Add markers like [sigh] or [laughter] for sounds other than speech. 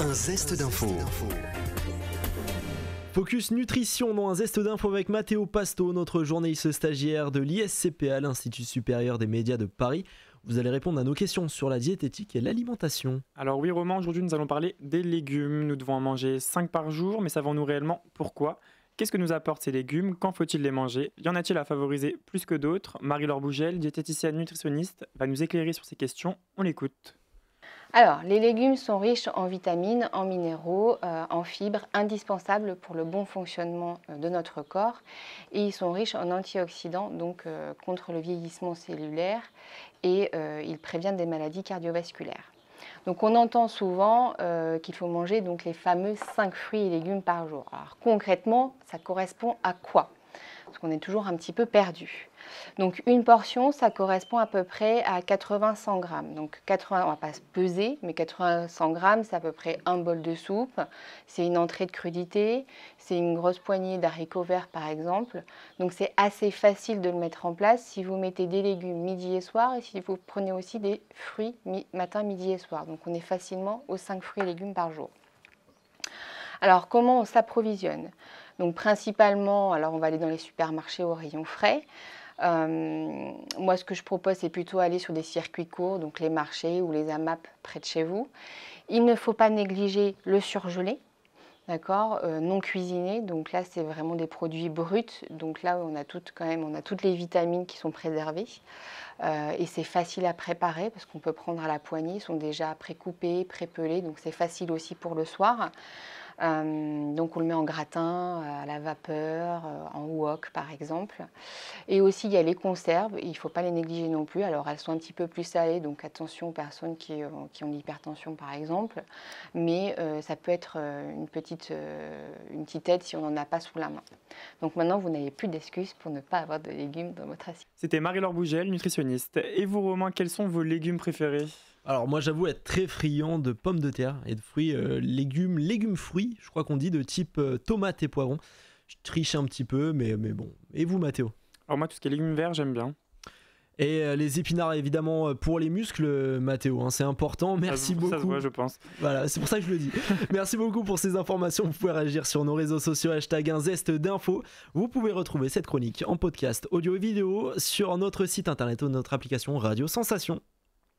Un zeste d'info. Focus Nutrition dans un zeste d'info avec Mathéo Pasto, notre journaliste stagiaire de l'ISCPA, l'Institut supérieur des médias de Paris. Vous allez répondre à nos questions sur la diététique et l'alimentation. Alors oui Romain, aujourd'hui nous allons parler des légumes. Nous devons en manger 5 par jour, mais savons-nous réellement pourquoi Qu'est-ce que nous apportent ces légumes Quand faut-il les manger Y en a-t-il à favoriser plus que d'autres Marie-Laure Bougel, diététicienne nutritionniste, va nous éclairer sur ces questions. On l'écoute. Alors, les légumes sont riches en vitamines, en minéraux, euh, en fibres indispensables pour le bon fonctionnement euh, de notre corps. Et ils sont riches en antioxydants, donc euh, contre le vieillissement cellulaire, et ils préviennent des maladies cardiovasculaires. Donc on entend souvent qu'il faut manger donc les fameux 5 fruits et légumes par jour. Alors concrètement, ça correspond à quoi parce qu'on est toujours un petit peu perdu. Donc une portion, ça correspond à peu près à 80-100 grammes. Donc 80, on va pas peser, mais 80-100 grammes, c'est à peu près un bol de soupe. C'est une entrée de crudité, c'est une grosse poignée d'haricots verts par exemple. Donc c'est assez facile de le mettre en place si vous mettez des légumes midi et soir et si vous prenez aussi des fruits matin, midi et soir. Donc on est facilement aux 5 fruits et légumes par jour. Alors comment on s'approvisionne donc principalement, alors on va aller dans les supermarchés au rayon frais. Euh, moi, ce que je propose, c'est plutôt aller sur des circuits courts, donc les marchés ou les AMAP près de chez vous. Il ne faut pas négliger le surgelé, d'accord, euh, non cuisiné. Donc là, c'est vraiment des produits bruts. Donc là, on a toutes quand même, on a toutes les vitamines qui sont préservées euh, et c'est facile à préparer parce qu'on peut prendre à la poignée. Ils sont déjà pré-coupés, pré-pelés, donc c'est facile aussi pour le soir. Euh, donc on le met en gratin, euh, à la vapeur, euh, en wok par exemple. Et aussi il y a les conserves, il ne faut pas les négliger non plus. Alors elles sont un petit peu plus salées, donc attention aux personnes qui, qui ont l'hypertension par exemple. Mais ça peut être une petite, une petite aide si on n'en a pas sous la main. Donc maintenant vous n'avez plus d'excuses pour ne pas avoir de légumes dans votre assiette. C'était Marie-Laure Bougel, nutritionniste. Et vous Romain, quels sont vos légumes préférés alors moi j'avoue être très friand de pommes de terre et de fruits, euh, légumes, légumes fruits, je crois qu'on dit de type euh, tomates et poivrons. Je triche un petit peu, mais, mais bon. Et vous Mathéo Alors moi tout ce qui est légumes verts j'aime bien. Et euh, les épinards évidemment pour les muscles Mathéo, hein, c'est important, merci beaucoup. Ça se voit je pense. Voilà, c'est pour ça que je le dis. [laughs] merci beaucoup pour ces informations, vous pouvez réagir sur nos réseaux sociaux, hashtag un zeste d'info. Vous pouvez retrouver cette chronique en podcast audio et vidéo sur notre site internet ou notre application Radio Sensation.